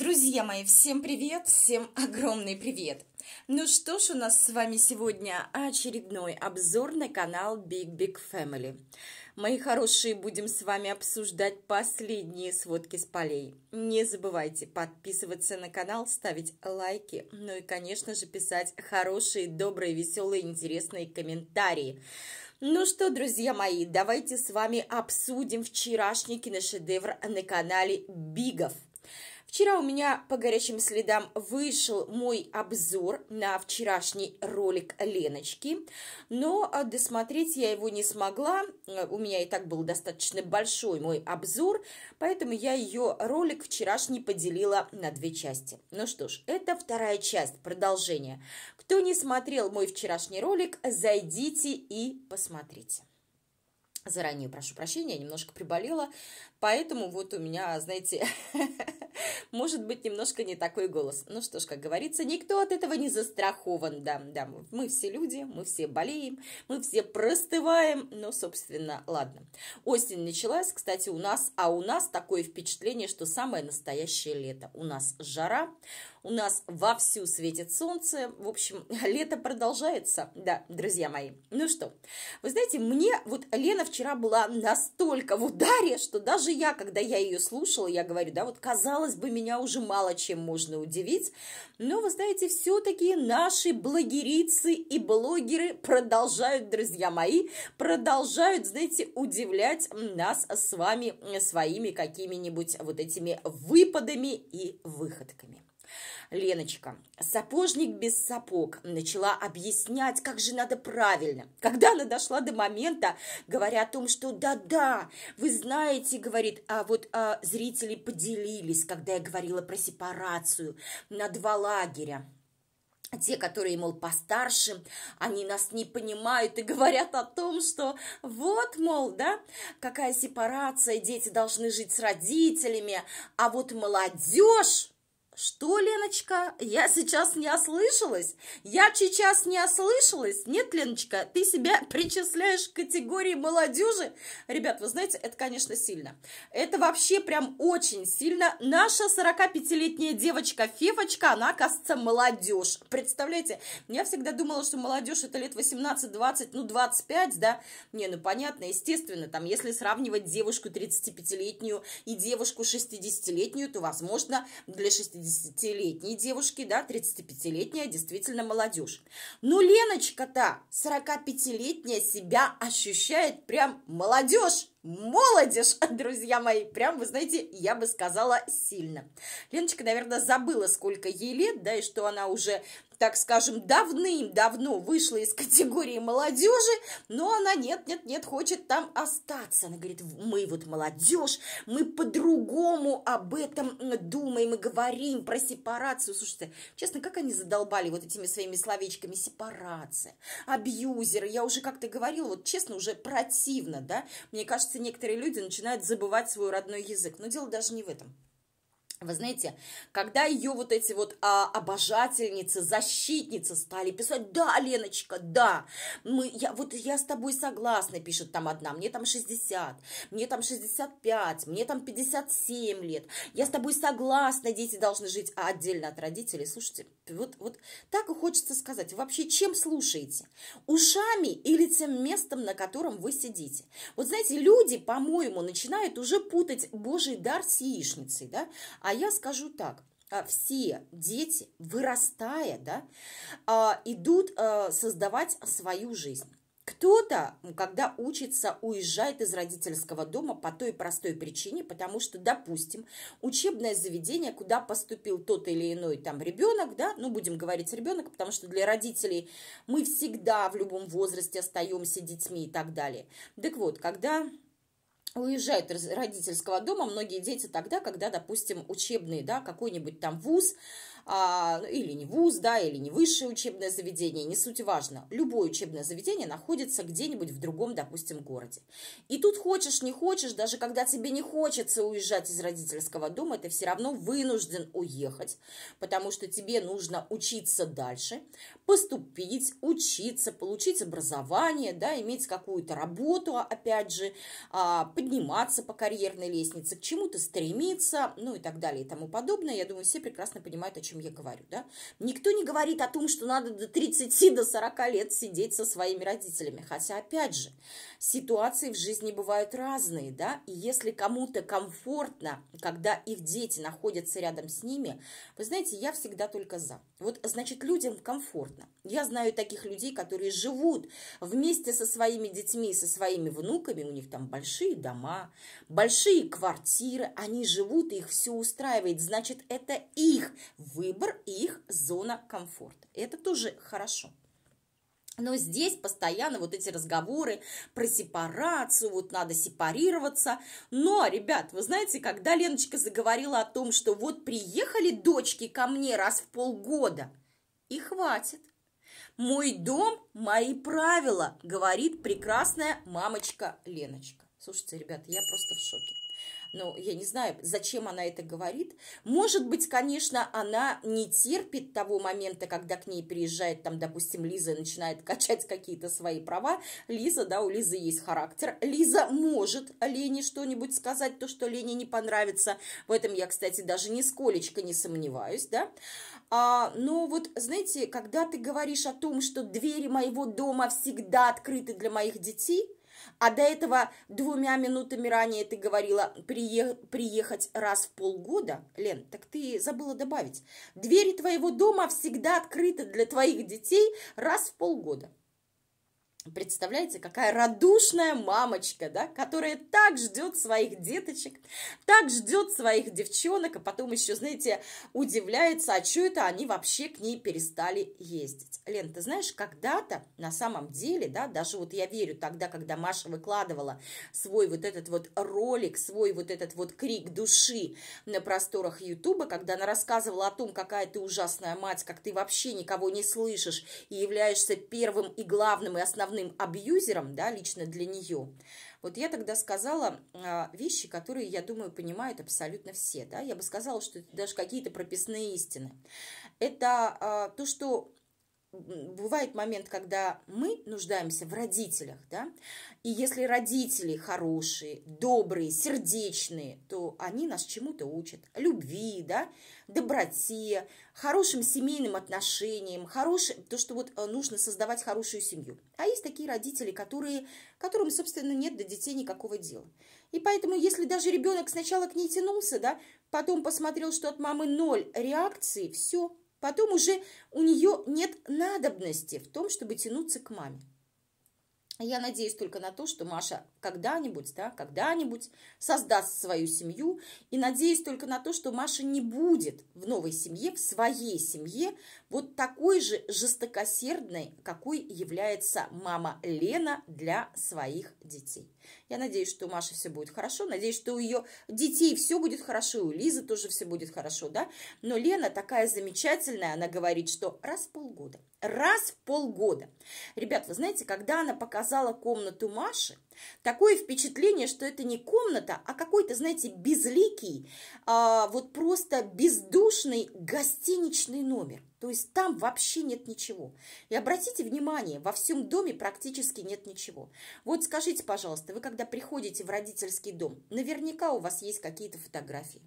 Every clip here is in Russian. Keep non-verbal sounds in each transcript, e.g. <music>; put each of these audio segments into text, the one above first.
Друзья мои, всем привет, всем <laughs> огромный привет! Ну что ж, у нас с вами сегодня очередной обзор на канал Big Big Family. Мои хорошие, будем с вами обсуждать последние сводки с полей. Не забывайте подписываться на канал, ставить лайки, ну и, конечно же, писать хорошие, добрые, веселые, интересные комментарии. Ну что, друзья мои, давайте с вами обсудим вчерашний киношедевр на канале Бигов – Вчера у меня по горячим следам вышел мой обзор на вчерашний ролик Леночки, но а, досмотреть я его не смогла, у меня и так был достаточно большой мой обзор, поэтому я ее ролик вчерашний поделила на две части. Ну что ж, это вторая часть, продолжение. Кто не смотрел мой вчерашний ролик, зайдите и посмотрите. Заранее прошу прощения, я немножко приболела, поэтому вот у меня, знаете, <laughs> <laughs> может быть немножко не такой голос. Ну что ж, как говорится, никто от этого не застрахован, да, да, мы все люди, мы все болеем, мы все простываем, но, ну, собственно, ладно. Осень началась, кстати, у нас, а у нас такое впечатление, что самое настоящее лето. У нас жара, у нас вовсю светит солнце, в общем, <laughs> лето продолжается, да, друзья мои. Ну что, вы знаете, мне, вот Лена вчера была настолько в ударе, что даже я, когда я ее слушала, я говорю, да, вот казалось, казалось бы, меня уже мало чем можно удивить. Но, вы знаете, все-таки наши блогерицы и блогеры продолжают, друзья мои, продолжают, знаете, удивлять нас с вами своими какими-нибудь вот этими выпадами и выходками. Леночка, сапожник без сапог, начала объяснять, как же надо правильно. Когда она дошла до момента, говоря о том, что да-да, вы знаете, говорит, а вот а, зрители поделились, когда я говорила про сепарацию на два лагеря. Те, которые, мол, постарше, они нас не понимают и говорят о том, что вот, мол, да, какая сепарация, дети должны жить с родителями, а вот молодежь что, Леночка, я сейчас не ослышалась? Я сейчас не ослышалась? Нет, Леночка, ты себя <laughs> причисляешь к категории молодежи? Ребят, вы знаете, это, конечно, сильно. Это вообще прям очень сильно. Наша 45-летняя девочка Фефочка, она, кажется, молодежь. Представляете, я всегда думала, что молодежь это лет 18, 20, ну 25, да? Не, ну понятно, естественно, там, если сравнивать девушку 35-летнюю и девушку 60-летнюю, то, возможно, для 60 30-летней девушки, да, 35-летняя действительно молодежь. Но ну, Леночка-то 45-летняя себя ощущает прям молодежь. Молодежь, <laughs> друзья мои, прям, вы знаете, я бы сказала сильно. Леночка, наверное, забыла, сколько ей лет, да, и что она уже так скажем, давным-давно вышла из категории молодежи, но она нет-нет-нет хочет там остаться. Она говорит, мы вот молодежь, мы по-другому об этом думаем и говорим про сепарацию. Слушайте, честно, как они задолбали вот этими своими словечками сепарация, абьюзеры. Я уже как-то говорила, вот честно, уже противно, да? Мне кажется, некоторые люди начинают забывать свой родной язык. Но дело даже не в этом. Вы знаете, когда ее вот эти вот а, обожательницы, защитницы стали писать, да, Леночка, да, мы, я, вот я с тобой согласна, пишет там одна, мне там 60, мне там 65, мне там 57 лет, я с тобой согласна, дети должны жить отдельно от родителей. Слушайте, вот, вот так и хочется сказать, вообще чем слушаете? Ушами или тем местом, на котором вы сидите? Вот знаете, люди, по-моему, начинают уже путать божий дар с яичницей, да, а а я скажу так, а, все дети, вырастая, да, а, идут э, создавать свою жизнь. Кто-то, когда учится, уезжает из родительского дома по той простой причине, потому что, допустим, учебное заведение, куда поступил тот или иной там ребенок, да, ну, будем говорить ребенок, потому что для родителей мы всегда в любом возрасте остаемся детьми и так далее. Так вот, когда уезжают из родительского дома многие дети тогда, когда, допустим, учебный, да, какой-нибудь там вуз, а, или не вуз, да, или не высшее учебное заведение, не суть важно. Любое учебное заведение находится где-нибудь в другом, допустим, городе. И тут хочешь, не хочешь, даже когда тебе не хочется уезжать из родительского дома, ты все равно вынужден уехать, потому что тебе нужно учиться дальше, поступить, учиться, получить образование, да, иметь какую-то работу, а, опять же, а, подниматься по карьерной лестнице, к чему-то стремиться, ну и так далее и тому подобное. Я думаю, все прекрасно понимают, о чем я говорю, да? Никто не говорит о том, что надо до 30, до 40 лет сидеть со своими родителями, хотя, опять же, ситуации в жизни бывают разные, да, и если кому-то комфортно, когда их дети находятся рядом с ними, вы знаете, я всегда только за. Вот, значит, людям комфортно. Я знаю таких людей, которые живут вместе со своими детьми и со своими внуками, у них там большие дома, большие квартиры, они живут, их все устраивает, значит, это их выбор выбор и их зона комфорта. Это тоже хорошо. Но здесь постоянно вот эти разговоры про сепарацию, вот надо сепарироваться. Но, ребят, вы знаете, когда Леночка заговорила о том, что вот приехали дочки ко мне раз в полгода, и хватит. Мой дом, мои правила, говорит прекрасная мамочка Леночка. Слушайте, ребята, я просто в шоке ну, я не знаю, зачем она это говорит. Может быть, конечно, она не терпит того момента, когда к ней приезжает, там, допустим, Лиза и начинает качать какие-то свои права. Лиза, да, у Лизы есть характер. Лиза может Лене что-нибудь сказать, то, что Лене не понравится. В этом я, кстати, даже нисколечко не сомневаюсь, да. А, но вот, знаете, когда ты говоришь о том, что двери моего дома всегда открыты для моих детей – а до этого двумя минутами ранее ты говорила приехать раз в полгода. Лен, так ты забыла добавить. Двери твоего дома всегда открыты для твоих детей раз в полгода. Представляете, какая радушная мамочка, да, которая так ждет своих деточек, так ждет своих девчонок, а потом еще, знаете, удивляется, а что это они вообще к ней перестали ездить. Лен, ты знаешь, когда-то на самом деле, да, даже вот я верю тогда, когда Маша выкладывала свой вот этот вот ролик, свой вот этот вот крик души на просторах Ютуба, когда она рассказывала о том, какая ты ужасная мать, как ты вообще никого не слышишь и являешься первым и главным и основным основным абьюзером, да, лично для нее, вот я тогда сказала а, вещи, которые, я думаю, понимают абсолютно все, да, я бы сказала, что это даже какие-то прописные истины. Это а, то, что бывает момент, когда мы нуждаемся в родителях, да, и если родители хорошие, добрые, сердечные, то они нас чему-то учат, любви, да, доброте, хорошим семейным отношениям, хорошим, то, что вот э, нужно создавать хорошую семью. А есть такие родители, которые, которым, собственно, нет до детей никакого дела. И поэтому, если даже ребенок сначала к ней тянулся, да, потом посмотрел, что от мамы ноль реакции, все, Потом уже у нее нет надобности в том, чтобы тянуться к маме. Я надеюсь только на то, что Маша когда-нибудь, да, когда-нибудь создаст свою семью. И надеюсь только на то, что Маша не будет в новой семье, в своей семье вот такой же жестокосердной, какой является мама Лена для своих детей. Я надеюсь, что у Маши все будет хорошо, надеюсь, что у ее детей все будет хорошо, у Лизы тоже все будет хорошо, да? Но Лена такая замечательная, она говорит, что раз в полгода, раз в полгода. Ребят, вы знаете, когда она показала комнату Маши, такое впечатление, что это не комната, а какой-то, знаете, безликий, а, вот просто бездушный гостиничный номер. То есть там вообще нет ничего. И обратите внимание, во всем доме практически нет ничего. Вот скажите, пожалуйста, вы когда приходите в родительский дом, наверняка у вас есть какие-то фотографии.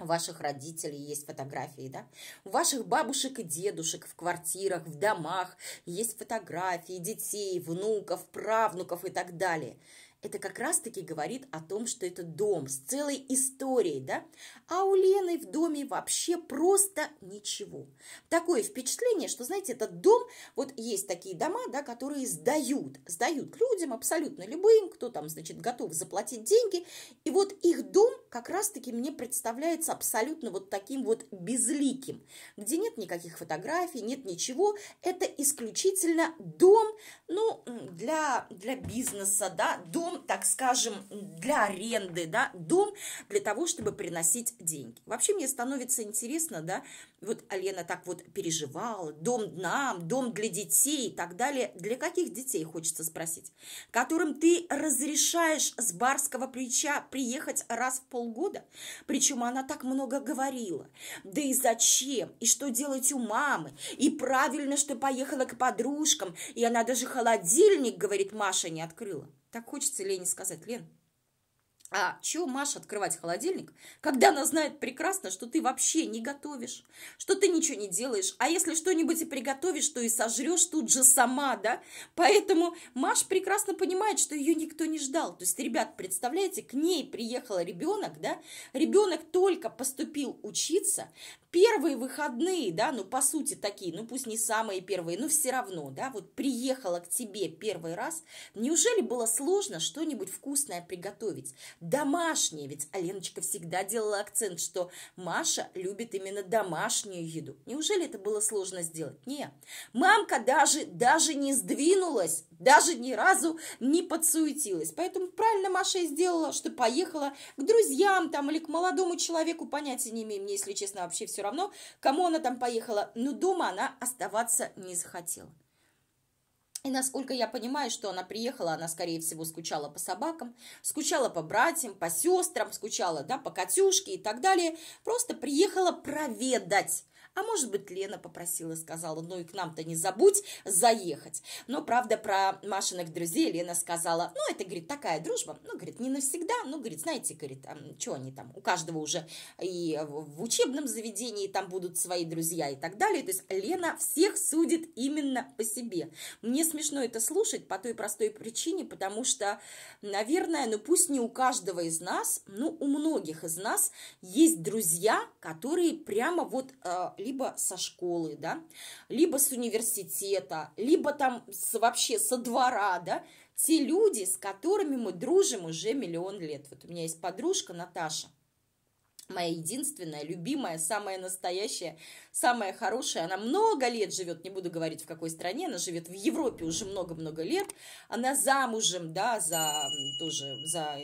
У ваших родителей есть фотографии, да? У ваших бабушек и дедушек в квартирах, в домах есть фотографии детей, внуков, правнуков и так далее – это как раз-таки говорит о том, что это дом с целой историей, да? А у Лены в доме вообще просто ничего. Такое впечатление, что, знаете, этот дом, вот есть такие дома, да, которые сдают, сдают людям абсолютно любым, кто там, значит, готов заплатить деньги, и вот их дом как раз-таки мне представляется абсолютно вот таким вот безликим, где нет никаких фотографий, нет ничего, это исключительно дом, ну, для, для бизнеса, да, дом дом, так скажем, для аренды, да, дом для того, чтобы приносить деньги. Вообще мне становится интересно, да, вот Алена так вот переживала, дом нам, дом для детей и так далее. Для каких детей, хочется спросить, которым ты разрешаешь с барского плеча приехать раз в полгода? Причем она так много говорила. Да и зачем? И что делать у мамы? И правильно, что поехала к подружкам, и она даже холодильник, говорит, Маша не открыла. Так хочется Лене сказать, Лен, а чего Маша открывать холодильник, когда она знает прекрасно, что ты вообще не готовишь, что ты ничего не делаешь, а если что-нибудь и приготовишь, то и сожрешь тут же сама, да? Поэтому Маша прекрасно понимает, что ее никто не ждал. То есть, ребят, представляете, к ней приехал ребенок, да? Ребенок только поступил учиться, первые выходные, да, ну, по сути, такие, ну, пусть не самые первые, но все равно, да, вот приехала к тебе первый раз, неужели было сложно что-нибудь вкусное приготовить? домашнее, ведь Аленочка всегда делала акцент, что Маша любит именно домашнюю еду. Неужели это было сложно сделать? Нет. Мамка даже, даже не сдвинулась, даже ни разу не подсуетилась. Поэтому правильно Маша и сделала, что поехала к друзьям там или к молодому человеку, понятия не имею, мне, если честно, вообще все равно, кому она там поехала, но дома она оставаться не захотела. И насколько я понимаю, что она приехала, она, скорее всего, скучала по собакам, скучала по братьям, по сестрам, скучала, да, по Катюшке и так далее. Просто приехала проведать. А может быть, Лена попросила, сказала, ну и к нам-то не забудь заехать. Но, правда, про Машиных друзей Лена сказала, ну, это, говорит, такая дружба, ну, говорит, не навсегда, ну, говорит, знаете, говорит, а, что они там, у каждого уже и в учебном заведении там будут свои друзья и так далее. То есть Лена всех судит именно по себе. Мне смешно это слушать по той простой причине, потому что, наверное, ну, пусть не у каждого из нас, но ну, у многих из нас есть друзья, которые прямо вот э, либо со школы, да, либо с университета, либо там с, вообще со двора, да, те люди, с которыми мы дружим уже миллион лет. Вот у меня есть подружка Наташа, моя единственная, любимая, самая настоящая, самая хорошая. Она много лет живет, не буду говорить в какой стране, она живет в Европе уже много-много лет. Она замужем, да, за тоже за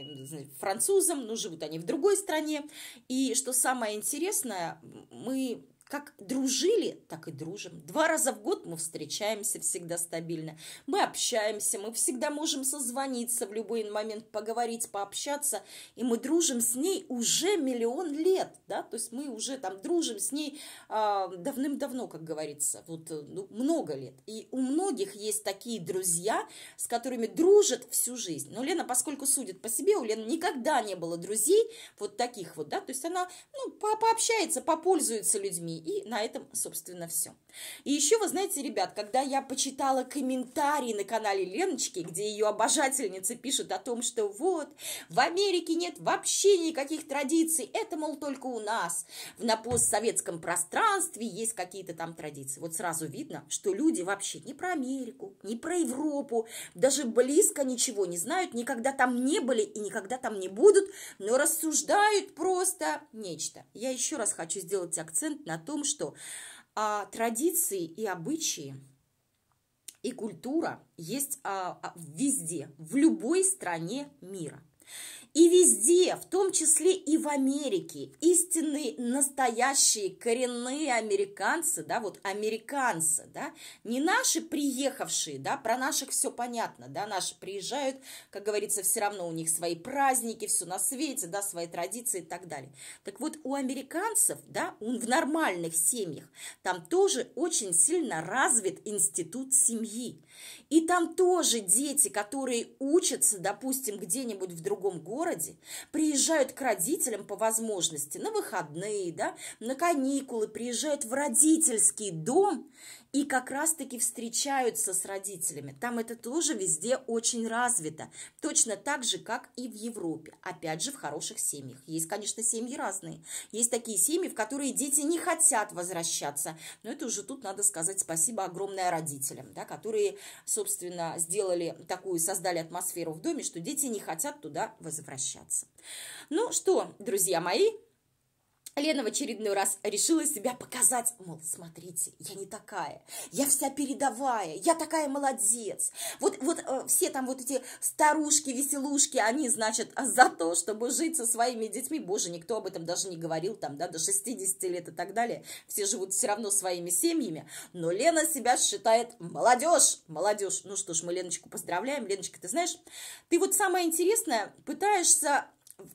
французом, но живут они в другой стране. И что самое интересное, мы как дружили, так и дружим. Два раза в год мы встречаемся всегда стабильно. Мы общаемся, мы всегда можем созвониться в любой момент, поговорить, пообщаться. И мы дружим с ней уже миллион лет, да, то есть мы уже там дружим с ней э, давным-давно, как говорится, вот э, ну, много лет. И у многих есть такие друзья, с которыми дружат всю жизнь. Но Лена, поскольку судит по себе, у Лены никогда не было друзей вот таких вот, да, то есть она, ну, по пообщается, попользуется людьми, и на этом, собственно, все. И еще, вы знаете, ребят, когда я почитала комментарии на канале Леночки, где ее обожательница пишет о том, что вот, в Америке нет вообще никаких традиций, это, мол, только у нас. в На постсоветском пространстве есть какие-то там традиции. Вот сразу видно, что люди вообще не про Америку, не про Европу, даже близко ничего не знают, никогда там не были и никогда там не будут, но рассуждают просто нечто. Я еще раз хочу сделать акцент на том, что а, традиции и обычаи и культура есть а, а, везде, в любой стране мира. И везде, в том числе и в Америке, истинные, настоящие, коренные американцы, да, вот американцы, да, не наши приехавшие, да, про наших все понятно, да, наши приезжают, как говорится, все равно у них свои праздники, все на свете, да, свои традиции и так далее. Так вот, у американцев, да, в нормальных семьях, там тоже очень сильно развит институт семьи. И там тоже дети, которые учатся, допустим, где-нибудь в другом городе, городе, приезжают к родителям по возможности на выходные, да, на каникулы, приезжают в родительский дом и как раз-таки встречаются с родителями. Там это тоже везде очень развито, точно так же, как и в Европе. Опять же, в хороших семьях. Есть, конечно, семьи разные. Есть такие семьи, в которые дети не хотят возвращаться. Но это уже тут надо сказать спасибо огромное родителям, да, которые, собственно, сделали такую, создали атмосферу в доме, что дети не хотят туда возвращаться. Ну что, друзья мои, Лена в очередной раз решила себя показать, мол, смотрите, я не такая, я вся передовая, я такая молодец. Вот, вот э, все там вот эти старушки, веселушки, они, значит, за то, чтобы жить со своими детьми, боже, никто об этом даже не говорил, там, да, до 60 лет и так далее, все живут все равно своими семьями, но Лена себя считает молодежь, молодежь. Ну что ж, мы Леночку поздравляем, Леночка, ты знаешь, ты вот самое интересное, пытаешься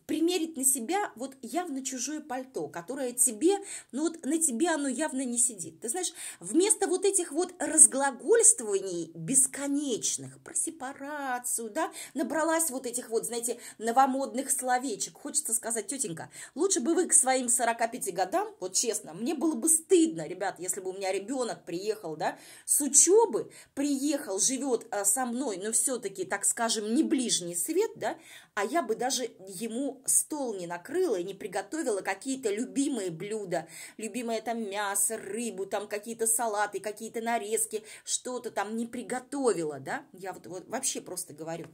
примерить на себя вот явно чужое пальто, которое тебе, ну вот на тебе оно явно не сидит. Ты знаешь, вместо вот этих вот разглагольствований бесконечных про сепарацию, да, набралась вот этих вот, знаете, новомодных словечек. Хочется сказать, тетенька, лучше бы вы к своим 45 годам, вот честно, мне было бы стыдно, ребят, если бы у меня ребенок приехал, да, с учебы, приехал, живет э, со мной, но все-таки, так скажем, не ближний свет, да, а я бы даже ему ему стол не накрыла и не приготовила какие-то любимые блюда. Любимое там мясо, рыбу, там какие-то салаты, какие-то нарезки, что-то там не приготовила, да? Я вот, вот вообще просто говорю.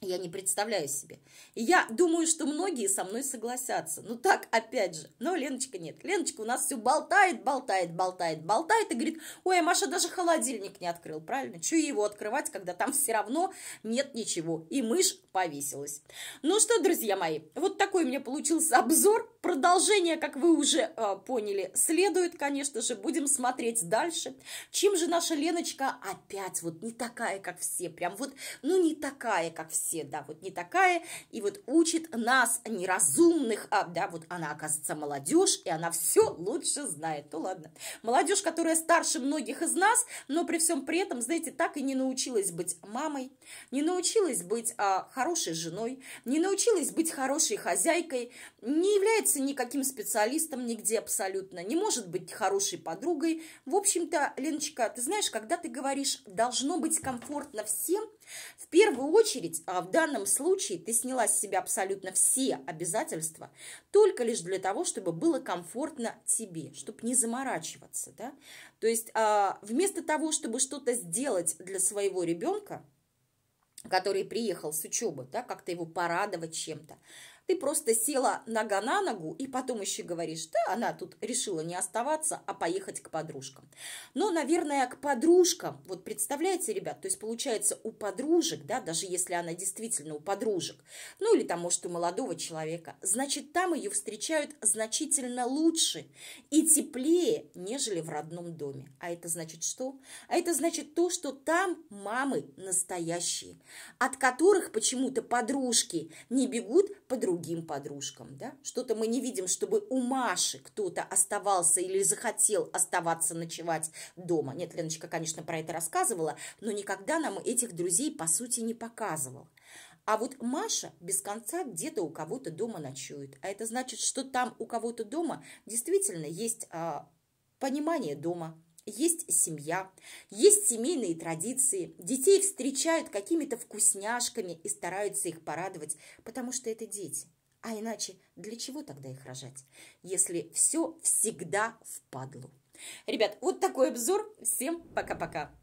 Я не представляю себе. И я думаю, что многие со мной согласятся. Ну так, опять же. Но Леночка нет. Леночка у нас все болтает, болтает, болтает, болтает. И говорит, ой, а Маша даже холодильник не открыл. Правильно? Чего его открывать, когда там все равно нет ничего. И мышь повесилась. Ну что, друзья мои, вот такой у меня получился обзор. Продолжение, как вы уже э, поняли, следует, конечно же. Будем смотреть дальше. Чем же наша Леночка опять вот не такая, как все. Прям вот, ну не такая, как все все, да, вот не такая, и вот учит нас неразумных, а, да, вот она, оказывается, молодежь, и она все лучше знает, ну ладно. Молодежь, которая старше многих из нас, но при всем при этом, знаете, так и не научилась быть мамой, не научилась быть а, хорошей женой, не научилась быть хорошей хозяйкой, не является никаким специалистом нигде абсолютно, не может быть хорошей подругой. В общем-то, Леночка, ты знаешь, когда ты говоришь «должно быть комфортно всем», в первую очередь а, а в данном случае ты сняла с себя абсолютно все обязательства только лишь для того, чтобы было комфортно тебе, чтобы не заморачиваться, да? То есть а, вместо того, чтобы что-то сделать для своего ребенка, который приехал с учебы, да, как-то его порадовать чем-то, ты просто села нога на ногу и потом еще говоришь, да, она тут решила не оставаться, а поехать к подружкам. Но, наверное, к подружкам, вот представляете, ребят, то есть получается у подружек, да, даже если она действительно у подружек, ну или там, может, у молодого человека, значит, там ее встречают значительно лучше и теплее, нежели в родном доме. А это значит что? А это значит то, что там мамы настоящие, от которых почему-то подружки не бегут по другим подружкам, да? Что-то мы не видим, чтобы у Маши кто-то оставался или захотел оставаться ночевать дома. Нет, Леночка, конечно, про это рассказывала, но никогда нам этих друзей, по сути, не показывал. А вот Маша без конца где-то у кого-то дома ночует. А это значит, что там у кого-то дома действительно есть а, понимание дома, есть семья, есть семейные традиции, детей встречают какими-то вкусняшками и стараются их порадовать, потому что это дети. А иначе для чего тогда их рожать, если все всегда впадлу? Ребят, вот такой обзор. Всем пока-пока.